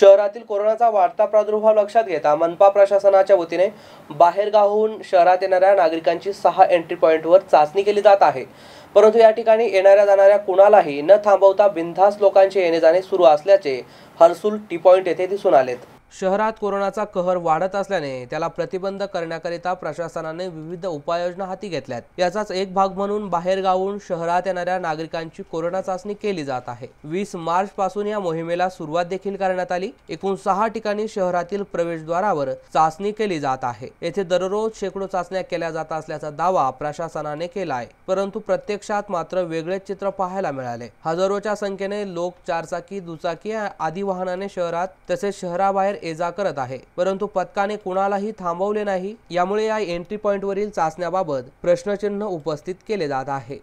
शहरातील कोरोनाचा वाढता प्रादुर्भाव लक्षात घेता मनपा प्रशासनाच्या वतीने बाहेरगावहून शहरात येणाऱ्या नागरिकांची सहा एंट्री पॉईंटवर चाचणी केली जात आहे परंतु या ठिकाणी येणाऱ्या जाणाऱ्या कुणालाही न थांबवता बिनधास्त लोकांचे येणे जाणे सुरू असल्याचे हर्सुल टी पॉईंट येथे दिसून आलेत शहरात कोरोनाचा कहर वाढत असल्याने त्याला प्रतिबंध करण्याकरिता प्रशासनाने विविध उपाययोजना हाती घेतल्यात याचाच एक भाग म्हणून गावून शहरात येणाऱ्या नागरिकांची कोरोना चाचणी केली जात आहे वीस मार्च पासून या मोहिमेला सुरुवात देखील करण्यात आली एकूण सहा ठिकाणी शहरातील प्रवेशद्वारावर चाचणी केली जात आहे येथे दररोज शेकडो चाचण्या केल्या जात असल्याचा दावा प्रशासनाने केला आहे परंतु प्रत्यक्षात मात्र वेगळेच चित्र पाहायला मिळाले हजारोच्या संख्येने लोक चारचाकी दुचाकी आदी वाहनाने शहरात तसेच शहराबाहेर ये जा करत आहे परंतु पथकाने कुणालाही थांबवले नाही यामुळे या एंट्री वरील चाचण्याबाबत प्रश्नचिन्ह उपस्थित केले जात आहे